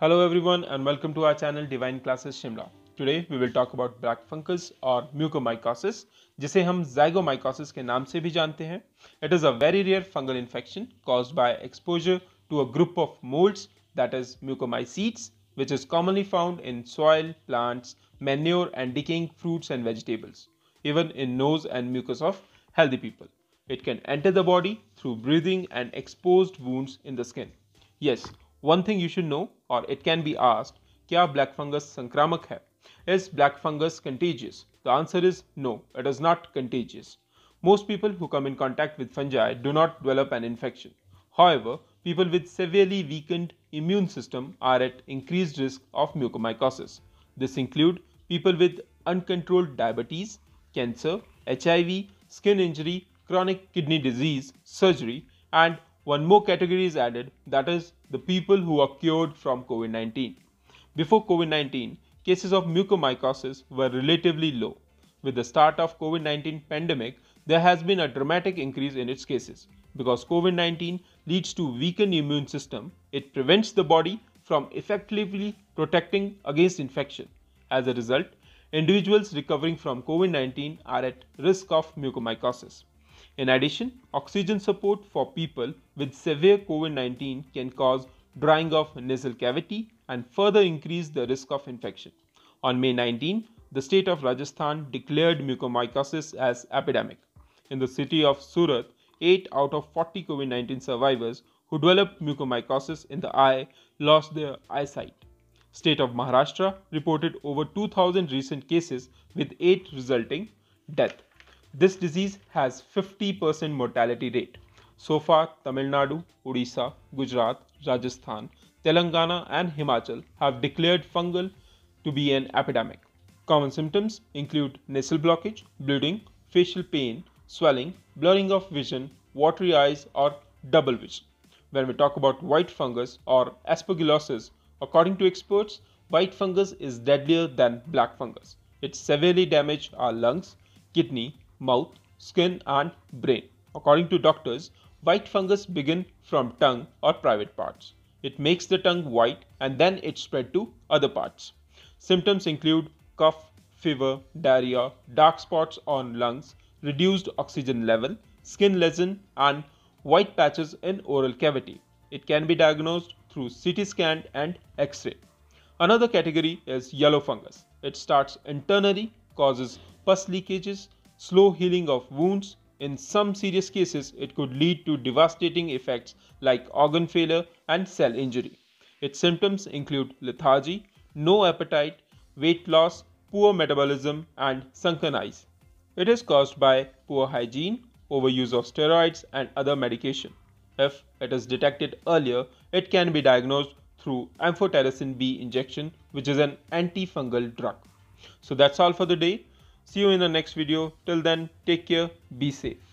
Hello everyone and welcome to our channel Divine Classes Shimla. Today we will talk about black fungus or mucomycosis जिसे हम zygomycosis के नाम से भी जानते हैं. It is a very rare fungal infection caused by exposure to a group of molds that is mucomycetes which is commonly found in soil, plants, manure and decaying fruits and vegetables, even in nose and mucus of healthy people. It can enter the body through breathing and exposed wounds in the skin. Yes, one thing you should know or it can be asked kya black fungus sankramak hai is black fungus contagious the answer is no it is not contagious most people who come in contact with fungi do not develop an infection however people with severely weakened immune system are at increased risk of mucormycosis this include people with uncontrolled diabetes cancer hiv skin injury chronic kidney disease surgery and one more category is added that is the people who are cured from COVID 19. Before COVID 19, cases of mucormycosis were relatively low. With the start of COVID 19 pandemic, there has been a dramatic increase in its cases because COVID 19 leads to weakened immune system. It prevents the body from effectively protecting against infection. As a result, individuals recovering from COVID 19 are at risk of mucormycosis. In addition, oxygen support for people with severe COVID-19 can cause drying of nasal cavity and further increase the risk of infection. On May 19, the state of Rajasthan declared mucormycosis as epidemic. In the city of Surat, 8 out of 40 COVID-19 survivors who developed mucormycosis in the eye lost their eyesight. State of Maharashtra reported over 2000 recent cases with 8 resulting death. This disease has 50% mortality rate. So far, Tamil Nadu, Odisha, Gujarat, Rajasthan, Telangana and Himachal have declared fungal to be an epidemic. Common symptoms include nasal blockage, bleeding, facial pain, swelling, blurring of vision, watery eyes or double vision. When we talk about white fungus or aspergillosis, according to experts, white fungus is deadlier than black fungus. It severely damages our lungs, kidney, mouth, skin and brain. According to doctors, white fungus begin from tongue or private parts. It makes the tongue white and then it spread to other parts. Symptoms include cough, fever, diarrhea, dark spots on lungs, reduced oxygen level, skin lesion and white patches in oral cavity. It can be diagnosed through CT scan and X-ray. Another category is yellow fungus. It starts internally, causes pus leakages, slow healing of wounds. In some serious cases, it could lead to devastating effects like organ failure and cell injury. Its symptoms include lethargy, no appetite, weight loss, poor metabolism, and sunken eyes. It is caused by poor hygiene, overuse of steroids, and other medication. If it is detected earlier, it can be diagnosed through amphotericin B injection, which is an antifungal drug. So that's all for the day. See you in the next video. Till then, take care, be safe.